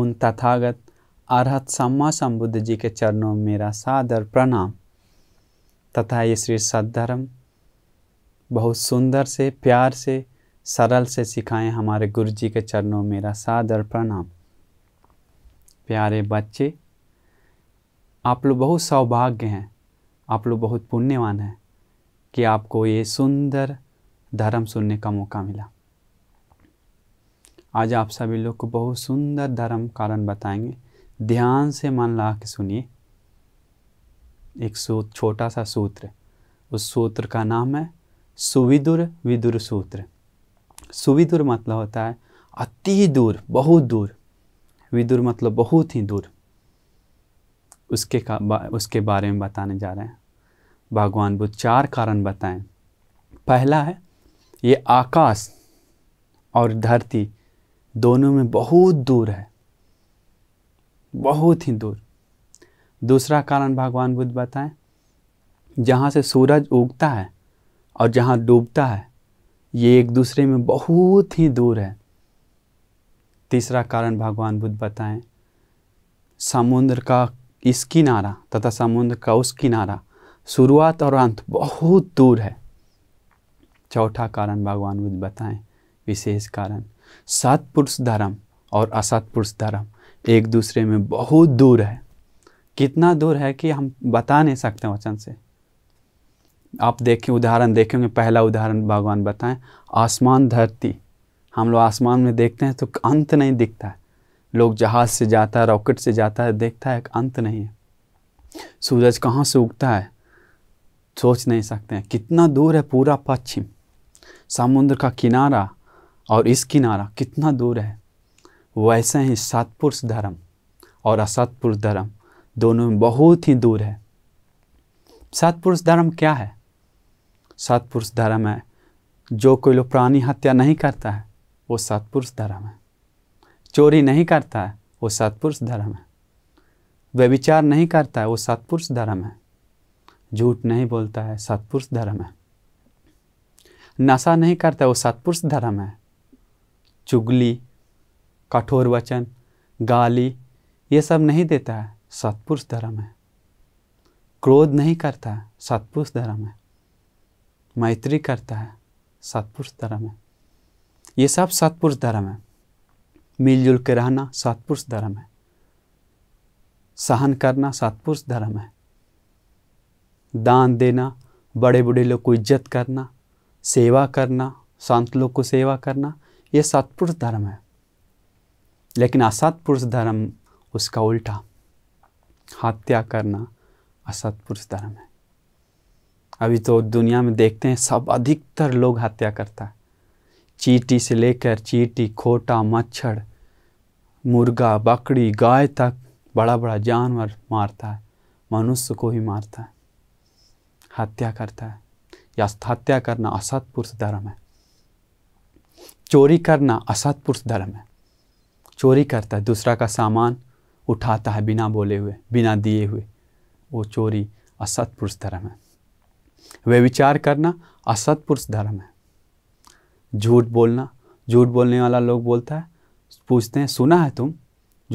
उन तथागत अरहत सम्मा सम्बुद्ध जी के चरणों में मेरा सादर प्रणाम तथा ये श्री सद्धर्म बहुत सुंदर से प्यार से सरल से सिखाएं हमारे गुरु जी के चरणों में मेरा सादर प्रणाम प्यारे बच्चे आप लोग बहुत सौभाग्य हैं आप लोग बहुत पुण्यवान हैं कि आपको ये सुंदर धर्म सुनने का मौका मिला आज आप सभी लोग को बहुत सुंदर धर्म कारण बताएंगे ध्यान से मन ला के सुनिए एक सूत्र छोटा सा सूत्र उस सूत्र का नाम है सुविदुर विदुर सूत्र सुविदुर मतलब होता है अति दूर बहुत दूर विदुर मतलब बहुत ही दूर उसके का बा, उसके बारे में बताने जा रहे हैं भगवान बुद्ध चार कारण बताएं पहला है ये आकाश और धरती दोनों में बहुत दूर है बहुत ही दूर दूसरा कारण भगवान बुद्ध बताएं जहाँ से सूरज उगता है और जहाँ डूबता है ये एक दूसरे में बहुत ही दूर है तीसरा कारण भगवान बुद्ध बताएं समुद्र का इस किनारा तथा समुद्र का उस किनारा शुरुआत और अंत बहुत दूर है चौथा कारण भगवान बुद्ध बताएं विशेष कारण सात पुरुष धर्म और असात पुरुष धर्म एक दूसरे में बहुत दूर है कितना दूर है कि हम बता नहीं सकते वचन से आप देखें उदाहरण देखेंगे पहला उदाहरण भगवान बताएं आसमान धरती हम लोग आसमान में देखते हैं तो अंत नहीं दिखता है लोग जहाज़ से जाता है रॉकेट से जाता है देखता है अंत नहीं है सूरज कहाँ से उगता है सोच नहीं सकते हैं कितना दूर है पूरा पश्चिम समुद्र का किनारा और इस किनारा कितना दूर है वैसे ही सतपुरुष धर्म और असतपुरुष धर्म दोनों में बहुत ही दूर है सतपुरुष धर्म क्या है सतपुरुष धर्म है जो कोई लोग प्राणी हत्या नहीं करता है वो सतपुरुष धर्म है चोरी नहीं करता है वो सतपुरुष धर्म है वे विचार नहीं करता है वो सतपुरुष धर्म है झूठ नहीं बोलता है सतपुरुष धर्म है नशा नहीं करता है वो सतपुरुष धर्म है चुगली कठोर वचन गाली ये सब नहीं देता है सत्पुरुष धर्म है क्रोध नहीं करता है सत्पुरुष धर्म है मैत्री करता है सत्पुरुष धर्म है ये सब सत्पुरुष धर्म है मिलजुल के रहना सत्पुरुष धर्म है सहन करना सत्पुरुष धर्म है दान देना बड़े बूढ़े लोग को इज्जत करना सेवा करना संत लोग को सेवा करना ये सत्पुरुष धर्म है लेकिन असत्पुरुष धर्म उसका उल्टा हत्या करना असत्पुरुष धर्म है अभी तो दुनिया में देखते हैं सब अधिकतर लोग हत्या करता है चीटी से लेकर चीटी खोटा मच्छर मुर्गा बकरी गाय तक बड़ा बड़ा जानवर मारता है मनुष्य को ही मारता है हत्या करता है या हत्या करना असत्पुरुष धर्म है चोरी करना असत पुरुष धर्म है चोरी करता है दूसरा का सामान उठाता है बिना बोले हुए बिना दिए हुए वो चोरी असत पुरुष धर्म है वे विचार करना असत पुरुष धर्म है झूठ बोलना झूठ बोलने वाला लोग बोलता है पूछते हैं सुना है तुम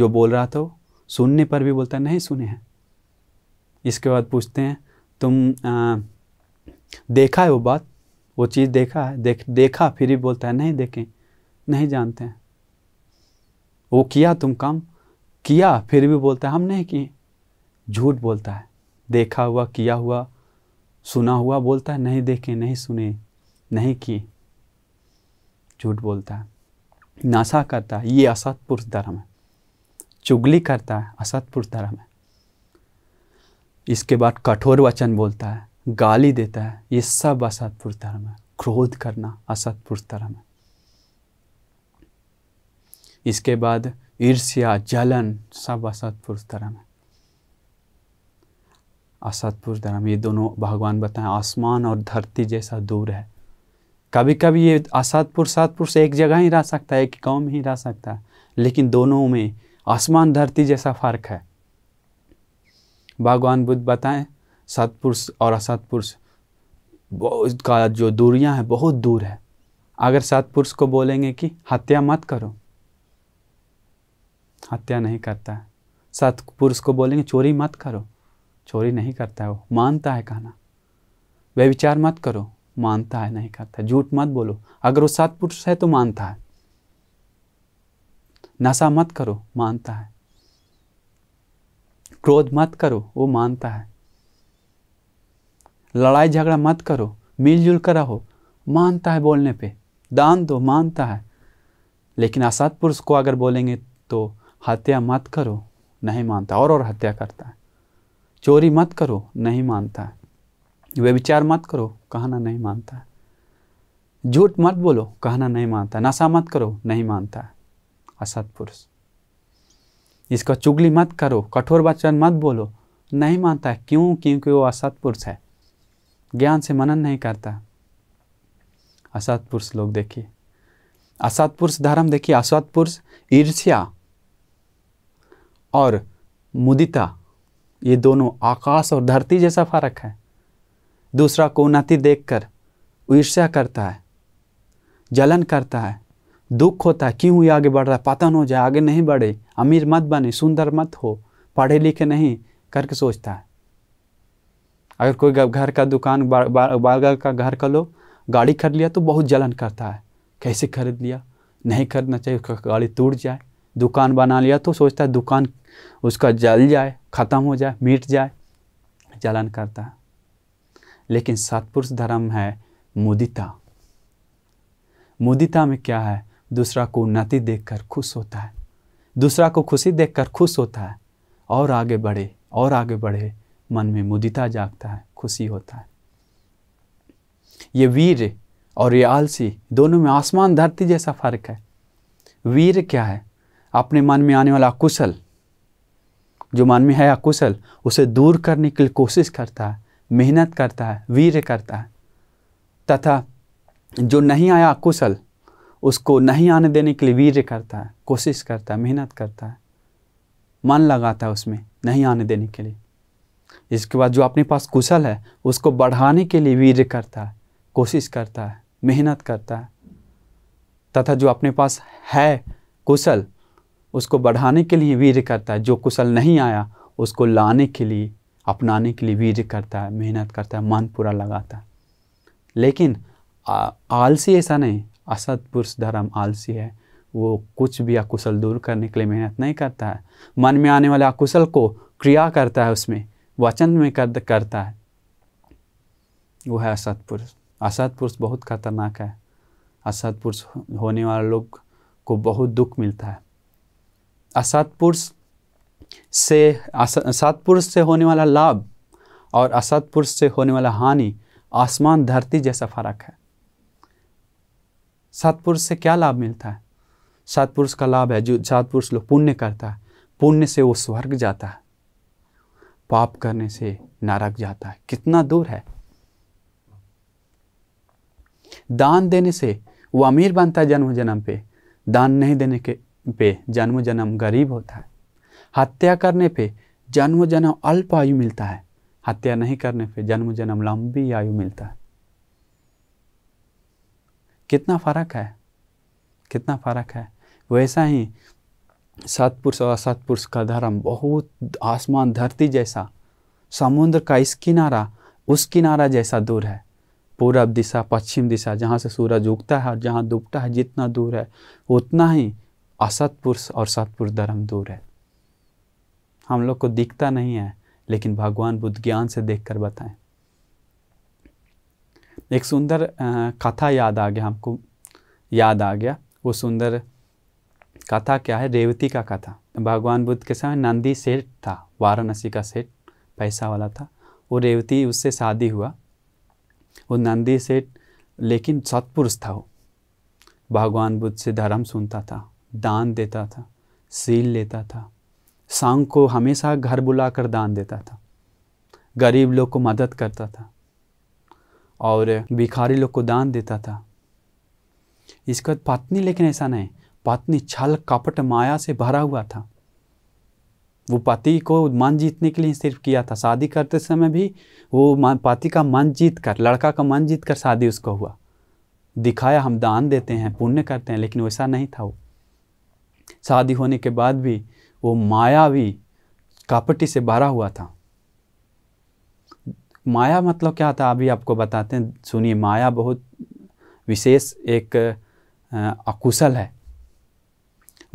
जो बोल रहा था सुनने पर भी बोलता है नहीं सुने हैं इसके बाद पूछते हैं तुम आ, देखा है वो बात वो चीज़ देखा है देख देखा फिर भी बोलता है नहीं देखें नहीं जानते हैं वो किया तुम काम किया फिर भी बोलता है हम नहीं किए झूठ बोलता है देखा हुआ किया हुआ सुना हुआ बोलता है नहीं देखे नहीं सुने नहीं किए झूठ बोलता है नासा करता है ये असतपुरुष धर्म है चुगली करता है असतपुरुष धर्म है इसके बाद कठोर वचन बोलता है गाली देता है ये सब असतपुर धर्म है क्रोध करना असतपुर धर्म है इसके बाद ईर्ष्या जलन सब असतपुर धर्म है असतपुर धर्म ये दोनों भगवान बताएं आसमान और धरती जैसा दूर है कभी कभी ये सतपुर से एक जगह ही रह सकता है एक गाँव में ही रह सकता है लेकिन दोनों में आसमान धरती जैसा फ़र्क है भगवान बुद्ध बताएं सतपुरुष और असतपुरुष का जो दूरियां हैं बहुत दूर है अगर सतपुरुष को बोलेंगे कि हत्या मत करो हत्या नहीं करता है सतपुरुष को बोलेंगे चोरी मत करो चोरी नहीं करता है वो मानता है कहना वे विचार मत करो मानता है नहीं करता है झूठ मत बोलो अगर वो सतपुरुष है तो मानता है नशा मत करो मानता है क्रोध मत करो वो मानता है लड़ाई झगड़ा मत करो मिलजुल कर रहो मानता है बोलने पे दान दो मानता है लेकिन असात पुरुष को अगर बोलेंगे तो हत्या मत करो नहीं मानता और और हत्या करता है चोरी मत करो नहीं मानता है वे विचार मत करो कहना नहीं मानता है झूठ मत बोलो कहना नहीं मानता नशा मत करो नहीं मानता है असत पुरुष इसका चुगली मत करो कठोर वचन मत बोलो नहीं मानता है क्यों क्योंकि वो असत पुरुष है ज्ञान से मनन नहीं करता असत्पुरुष लोग देखिए असत्पुरुष धर्म देखिए असत्पुरुष ईर्ष्या और मुदिता ये दोनों आकाश और धरती जैसा फर्क है दूसरा को उन्नति देख कर ईर्ष्या करता है जलन करता है दुख होता है क्यों ये आगे बढ़ रहा है पतन हो जाए आगे नहीं बढ़े अमीर मत बने सुंदर मत हो पढ़े लिखे नहीं करके सोचता है अगर कोई घर का दुकान बार बार का घर का लो गाड़ी खरीद लिया तो बहुत जलन करता है कैसे खरीद लिया नहीं खरीदना चाहिए उसका गाड़ी टूट जाए दुकान बना लिया तो सोचता है दुकान उसका जल जाए ख़त्म हो जाए मिट जाए जलन करता है लेकिन सत्पुरुष धर्म है मुदिता मुदिता में क्या है दूसरा को उन्नति देखकर खुश होता है दूसरा को खुशी देखकर खुश होता है और आगे बढ़े और आगे बढ़े मन में मुदिता जागता है खुशी होता है ये वीर और ये आलसी दोनों में आसमान धरती जैसा फर्क है वीर क्या है अपने मन में आने वाला कुशल जो मन में है अकुशल उसे दूर करने के लिए कोशिश करता है मेहनत करता है वीर करता है तथा जो नहीं आया अकुशल उसको नहीं आने देने के लिए वीर करता है कोशिश करता है मेहनत करता है मन लगाता है उसमें नहीं आने देने के लिए इसके बाद जो अपने पास कुशल है उसको बढ़ाने के लिए वीर करता है कोशिश करता है मेहनत करता है तथा जो अपने पास है कुशल उसको बढ़ाने के लिए वीर करता है जो कुशल नहीं आया उसको लाने के लिए अपनाने के लिए वीर करता है मेहनत करता है मन पूरा लगाता है लेकिन आलसी ऐसा नहीं असत पुरुष धर्म आलसी है वो कुछ भी अकुशल दूर करने के लिए मेहनत नहीं करता है मन में आने वाले अकुशल को क्रिया करता है उसमें वचन में कर करता है वो है असत पुरुष असत पुरुष बहुत खतरनाक है असत पुरुष होने वाले लोग को बहुत दुख मिलता है असत पुरुष से असत पुरुष से होने वाला लाभ और असत पुरुष से होने वाला हानि आसमान धरती जैसा फ़र्क है सतपुरुष से क्या लाभ मिलता है सतपुरुष का लाभ है जो सतपुरुष लोग पुण्य करता है पुण्य से वो स्वर्ग जाता है पाप करने से नरक जाता है कितना दूर है दान देने से वो अमीर बनता है जन्म जन्म पे दान नहीं देने के पे जन्म जन्म गरीब होता है हत्या करने पे जन्म जन्म अल्प आयु मिलता है हत्या नहीं करने पे जन्म जन्म लंबी आयु मिलता है कितना फ़र्क है कितना फ़र्क है वैसा ही सतपुरुष और असतपुरुष का धर्म बहुत आसमान धरती जैसा समुद्र का इस किनारा उस किनारा जैसा दूर है पूरब दिशा पश्चिम दिशा जहाँ से सूरज उगता है और जहाँ डूबता है जितना दूर है उतना ही असतपुरुष और सतपुरुष धर्म दूर है हम लोग को दिखता नहीं है लेकिन भगवान बुद्ध ज्ञान से देख कर बताएं एक सुंदर कथा याद आ गया हमको याद आ गया वो सुंदर कथा क्या है रेवती का कथा भगवान बुद्ध के समय नंदी सेठ था वाराणसी का सेठ पैसा वाला था वो रेवती उससे शादी हुआ वो नंदी सेठ लेकिन सत्पुरुष था वो भगवान बुद्ध से धर्म सुनता था दान देता था सील लेता था सांग को हमेशा घर बुलाकर दान देता था गरीब लोग को मदद करता था और भिखारी लोग को दान देता था इसका पत्नी लेकिन ऐसा नहीं पत्नी छल कपट माया से भरा हुआ था वो पति को मन जीतने के लिए सिर्फ किया था शादी करते समय भी वो पति का मन जीत कर लड़का का मन जीत कर शादी उसको हुआ दिखाया हम दान देते हैं पुण्य करते हैं लेकिन वैसा नहीं था वो शादी होने के बाद भी वो माया भी कापटी से भरा हुआ था माया मतलब क्या था अभी आपको बताते हैं सुनिए माया बहुत विशेष एक अकुशल है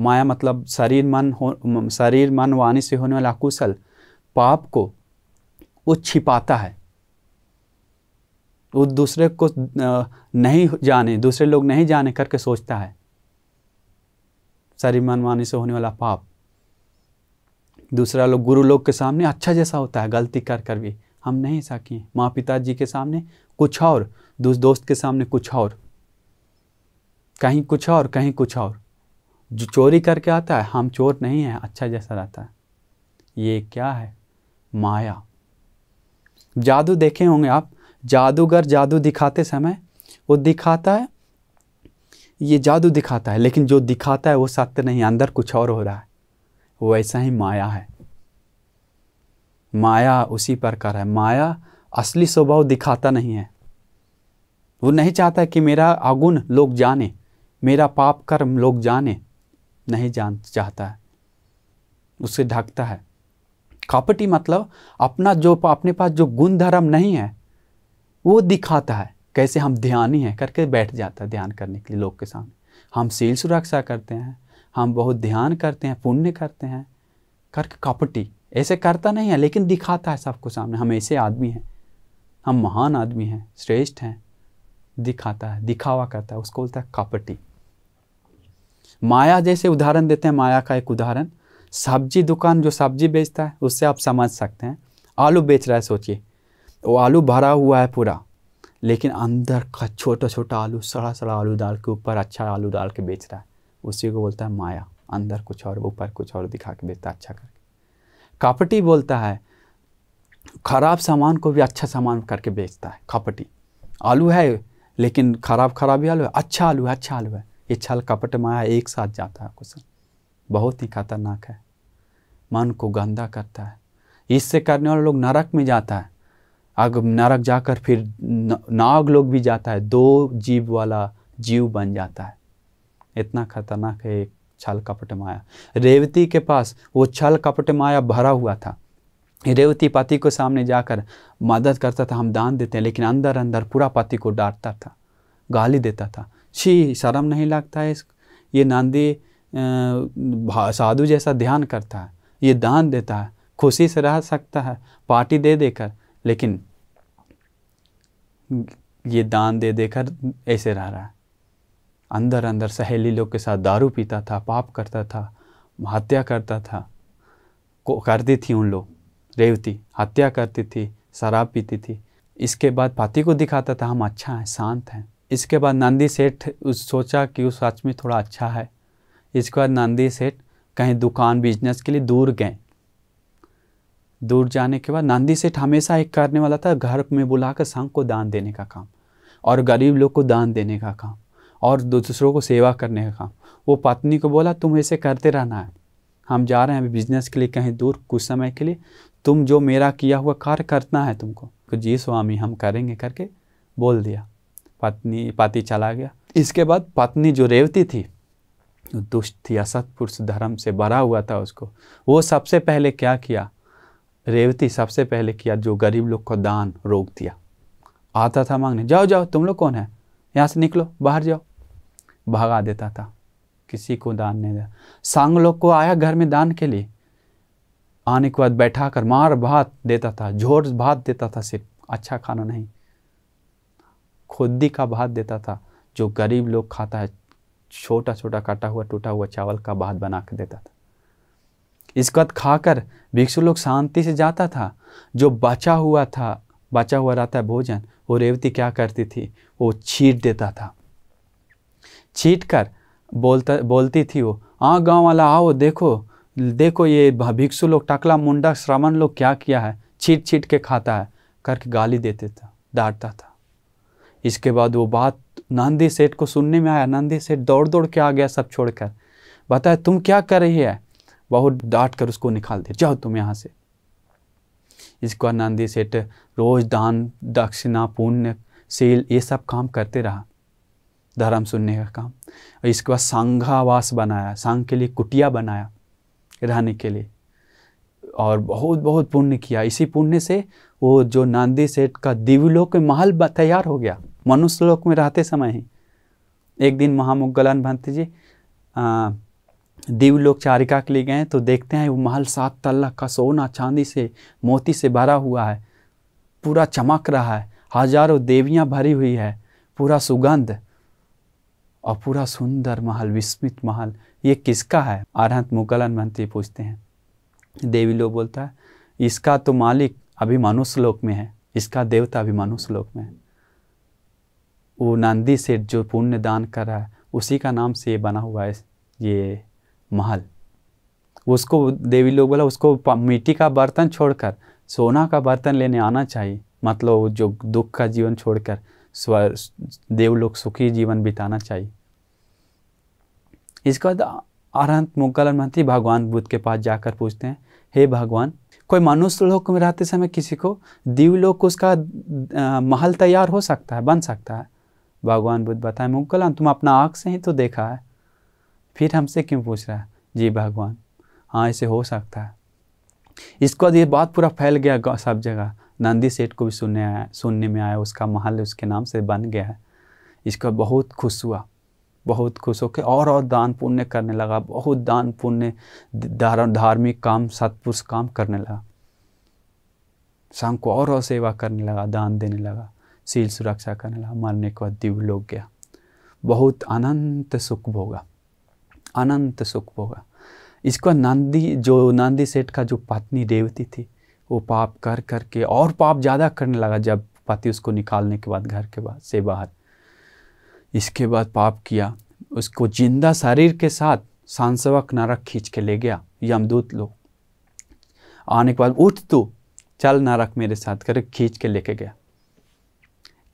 माया मतलब शरीर मन हो शरीर मन वाणी से होने वाला कुशल पाप को वो छिपाता है वो दूसरे को नहीं जाने दूसरे लोग नहीं जाने करके सोचता है शरीर मन वाणी से होने वाला पाप दूसरा लोग गुरु लोग के सामने अच्छा जैसा होता है गलती कर कर भी हम नहीं ऐसा किए माँ पिताजी के सामने कुछ और दोस्त के सामने कुछ और कहीं कुछ और कहीं कुछ और जो चोरी करके आता है हम चोर नहीं है अच्छा जैसा रहता है ये क्या है माया जादू देखे होंगे आप जादूगर जादू दिखाते समय वो दिखाता है ये जादू दिखाता है लेकिन जो दिखाता है वो सत्य नहीं अंदर कुछ और हो रहा है वैसा ही माया है माया उसी प्रकार है माया असली स्वभाव दिखाता नहीं है वो नहीं चाहता कि मेरा अगुण लोग जाने मेरा पाप कर्म लोग जाने नहीं जान चाहता है उससे ढकता है कपटी मतलब अपना जो अपने पास जो गुण धर्म नहीं है वो दिखाता है कैसे हम ध्यान ही हैं करके बैठ जाता है ध्यान करने के लिए लोग के सामने हम सील सुरक्षा करते हैं हम बहुत ध्यान करते हैं पुण्य करते हैं करके कॉपटी ऐसे करता नहीं है लेकिन दिखाता है सबको सामने हम ऐसे आदमी हैं हम महान आदमी हैं श्रेष्ठ हैं दिखाता है दिखावा करता है उसको बोलता है कपटी माया जैसे उदाहरण देते हैं माया का एक उदाहरण सब्जी दुकान जो सब्जी बेचता है उससे आप समझ सकते हैं आलू बेच रहा है सोचिए वो आलू भरा हुआ है पूरा लेकिन अंदर का छोटा छोटा आलू सड़ा सड़ा आलू डाल के ऊपर अच्छा आलू डाल के बेच रहा है उसी को बोलता है माया अंदर कुछ और ऊपर कुछ और दिखा के बेचता है अच्छा करके कपटी बोलता है खराब सामान को भी अच्छा सामान करके बेचता है कपटी आलू है लेकिन खराब खराब ही आलू है अच्छा आलू है अच्छा आलू है ये छल कपट माया एक साथ जाता है क्वेश्चन बहुत ही खतरनाक है मन को गंदा करता है इससे करने वाले लोग नरक में जाता है अग नरक जाकर फिर नाग लोग भी जाता है दो जीव वाला जीव बन जाता है इतना खतरनाक है एक छल कपट माया रेवती के पास वो छल कपट माया भरा हुआ था रेवती पति को सामने जाकर मदद करता था हम दान देते हैं लेकिन अंदर अंदर पूरा पति को डांटता था गाली देता था छी शर्म नहीं लगता है ये नांदी साधु जैसा ध्यान करता है ये दान देता है खुशी से रह सकता है पार्टी दे देकर लेकिन ये दान दे देकर ऐसे रह रहा है अंदर अंदर सहेली लोग के साथ दारू पीता था पाप करता था हत्या करता था को करती थी उन लोग रेवती हत्या करती थी शराब पीती थी इसके बाद पति को दिखाता था हम अच्छा हैं शांत हैं इसके बाद नांदी सेठ उस सोचा कि उस सच में थोड़ा अच्छा है इसके बाद नांदी सेठ कहीं दुकान बिजनेस के लिए दूर गए दूर जाने के बाद नांदी सेठ हमेशा एक करने वाला था घर में बुला कर सांग को दान देने का काम और गरीब लोग को दान देने का काम और दूसरों को सेवा करने का काम वो पत्नी को बोला तुम ऐसे करते रहना है हम जा रहे हैं अभी बिजनेस के लिए कहीं दूर कुछ समय के लिए तुम जो मेरा किया हुआ कार्य करना है तुमको जी स्वामी हम करेंगे करके बोल दिया पत्नी पति चला गया इसके बाद पत्नी जो रेवती थी दुष्ट थी असत पुरुष धर्म से भरा हुआ था उसको वो सबसे पहले क्या किया रेवती सबसे पहले किया जो गरीब लोग को दान रोक दिया आता था मांगने जाओ जाओ तुम लोग कौन है यहाँ से निकलो बाहर जाओ भगा देता था किसी को दान नहीं दिया सांग लोग को आया घर में दान के लिए आने के बाद बैठा कर मार भात देता था झोर भात देता था सिर्फ अच्छा खाना नहीं खुद्दी का भात देता था जो गरीब लोग खाता है छोटा छोटा काटा हुआ टूटा हुआ चावल का भात बना के देता था इसके बाद खाकर भिक्षु लोग शांति से जाता था जो बचा हुआ था बचा हुआ रहता है भोजन वो रेवती क्या करती थी वो छीट देता था छीट कर बोलता बोलती थी वो आ हाँ, गांव वाला आओ देखो देखो ये भिक्षु लोग टकला मुंडा श्रवण लोग क्या किया है छीट छीट के खाता है करके गाली देते था डांटता था इसके बाद वो बात नांदी सेठ को सुनने में आया नांदी सेठ दौड़ दौड़ के आ गया सब छोड़कर बताया तुम क्या कर रही है बहुत डांट कर उसको निकाल दे जाओ तुम यहाँ से इसके बाद नांदी सेठ रोज़ दान दक्षिणा पुण्य सेल ये सब काम करते रहा धर्म सुनने का काम और इसके बाद सांघावास बनाया सांग के लिए कुटिया बनाया रहने के लिए और बहुत बहुत पुण्य किया इसी पुण्य से वो जो नांदी सेठ का दिव्यलोक महल तैयार हो गया मनुष्य लोक में रहते समय ही एक दिन महामुगलन भंत जी दिव्य लोक चारिका के लिए गए तो देखते हैं वो महल सात तल्ला का सोना चांदी से मोती से भरा हुआ है पूरा चमक रहा है हजारों देवियां भरी हुई है पूरा सुगंध और पूरा सुंदर महल विस्मित महल ये किसका है आरहंत मुगलन मंत्री पूछते हैं देवी लोग बोलता है इसका तो मालिक अभी मानुष्य लोक में है इसका देवता अभी मानुष्य लोक में है वो नंदी सेठ जो पुण्य दान कर रहा है उसी का नाम से बना हुआ है ये महल उसको देवी लोग बोला उसको मिट्टी का बर्तन छोड़कर सोना का बर्तन लेने आना चाहिए मतलब जो दुख का जीवन छोड़कर स्वर देव लोग सुखी जीवन बिताना चाहिए इसके बाद अरहंत मुगल मंत्री भगवान बुद्ध के पास जाकर पूछते हैं हे भगवान कोई मनुष्य लोक में रहते समय किसी को दिव्य लोक उसका आ, महल तैयार हो सकता है बन सकता है भगवान बुद्ध बताए मुक्कल हम तुम अपना आँख से ही तो देखा है फिर हमसे क्यों पूछ रहा है जी भगवान हाँ ऐसे हो सकता है इसको बाद ये बात पूरा फैल गया सब जगह नंदी सेठ को भी सुनने आया सुनने में आया उसका महल उसके नाम से बन गया है इसको बहुत खुश हुआ बहुत खुश होकर और और दान पुण्य करने लगा बहुत दान पुण्य धार्मिक काम सत्पुरुष काम करने लगा शाम को और और सेवा करने लगा दान देने लगा शील सुरक्षा करने लगा मरने के बाद दिव्य लोग गया बहुत अनंत सुख भोगा अनंत सुख भोगा इसको नंदी जो नंदी सेठ का जो पत्नी रेवती थी वो पाप कर करके और पाप ज़्यादा करने लगा जब पति उसको निकालने के बाद घर के बाद से बाहर इसके बाद पाप किया उसको जिंदा शरीर के साथ सांसवक नरक खींच के ले गया यमदूत लोग आने के बाद उठ तू चल नरक मेरे साथ कर खींच के लेके गया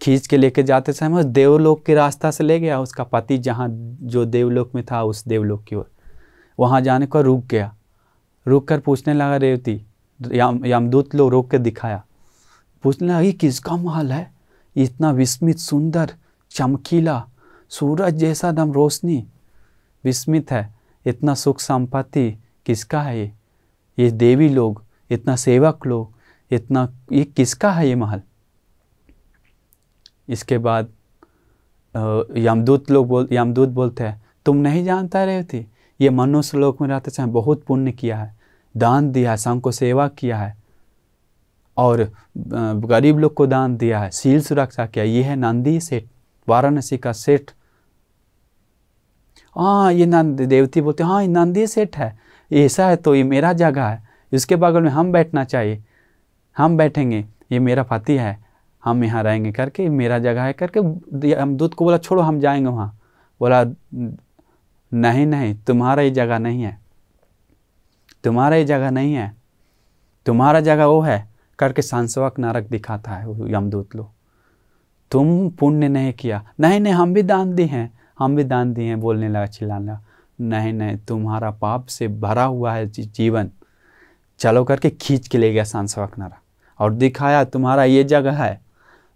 खींच के लेके जाते समय उस देवलोक के रास्ता से ले गया उसका पति जहाँ जो देवलोक में था उस देवलोक की ओर वहाँ जाने को रुक गया रुक कर पूछने लगा रेवती याम यमदूत लोग रोक के दिखाया पूछने लगा ये किसका महल है इतना विस्मित सुंदर चमकीला सूरज जैसा दम रोशनी विस्मित है इतना सुख संपत्ति किसका है ये ये देवी लोग इतना सेवक लोग इतना ये किसका है ये महल इसके बाद यमदूत लोग बोल यमदूत बोलते हैं तुम नहीं जानता रहे रेवती ये मनुष्य लोक में रहते समय बहुत पुण्य किया है दान दिया है संघ को सेवा किया है और गरीब लोग को दान दिया है सील सुरक्षा किया ये है नंदी सेठ वाराणसी का सेठ हाँ ये नंद देवती बोलते हाँ ये नंदी सेठ है ऐसा है तो ये मेरा जगह है इसके बगल में हम बैठना चाहिए हम बैठेंगे ये मेरा पति है हम यहाँ रहेंगे करके मेरा जगह है करके हम दूध को बोला छोड़ो हम जाएंगे वहाँ बोला नहीं नहीं तुम्हारा ये जगह नहीं है तुम्हारा ये जगह नहीं है तुम्हारा जगह वो है करके सांसवक नरक दिखाता है यमदूत लो तुम पुण्य नहीं किया नहीं नहीं हम भी दान दिए हैं हम भी दान दिए हैं बोलने लगा चिल्लाने लगा नहीं नहीं तुम्हारा पाप से भरा हुआ है जीवन चलो करके खींच के ले गया सांसवक नारा और दिखाया तुम्हारा ये जगह है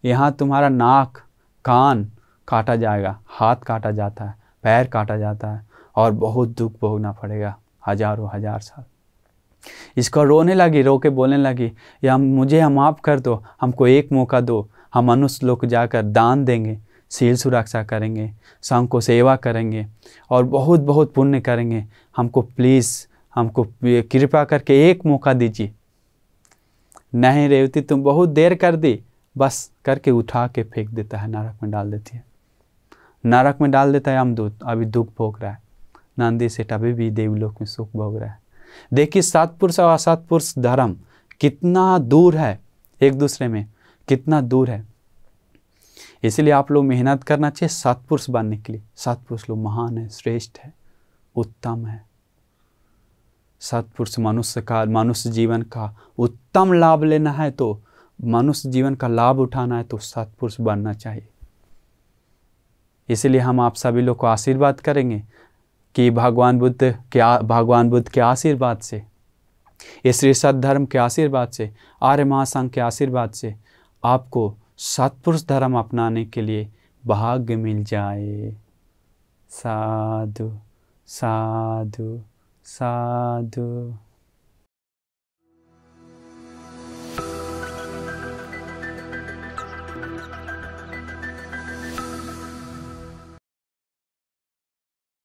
यहाँ तुम्हारा नाक कान काटा जाएगा हाथ काटा जाता है पैर काटा जाता है और बहुत दुख भोगना पड़ेगा हजारों हजार साल इसको रोने लगी रो के बोलने लगी या मुझे हम माफ़ कर दो हमको एक मौका दो हम मनुष्य लोग जाकर दान देंगे सील सुरक्षा करेंगे संघ को सेवा करेंगे और बहुत बहुत पुण्य करेंगे हमको प्लीज़ हमको कृपा करके एक मौका दीजिए नहीं रेवती तुम बहुत देर कर दी बस करके उठा के फेंक देता है नरक में डाल देती है नरक में डाल देता है अमदूत अभी दुख भोग रहा है नंदी सेठ अभी भी देवलोक में सुख भोग रहा है देखिए सात और असतपुरुष धर्म कितना दूर है एक दूसरे में कितना दूर है इसलिए आप लोग मेहनत करना चाहिए सतपुरुष बनने के लिए सतपुरुष लोग महान है श्रेष्ठ है उत्तम है सतपुरुष मनुष्य का मनुष्य जीवन का उत्तम लाभ लेना है तो मनुष्य जीवन का लाभ उठाना है तो सत्पुरुष बनना चाहिए इसलिए हम आप सभी लोग को आशीर्वाद करेंगे कि भगवान बुद्ध के भगवान बुद्ध के आशीर्वाद से श्री सद्धर्म के आशीर्वाद से आर्य महासंघ के आशीर्वाद से आपको सत्पुरुष धर्म अपनाने के लिए भाग्य मिल जाए साधु साधु साधु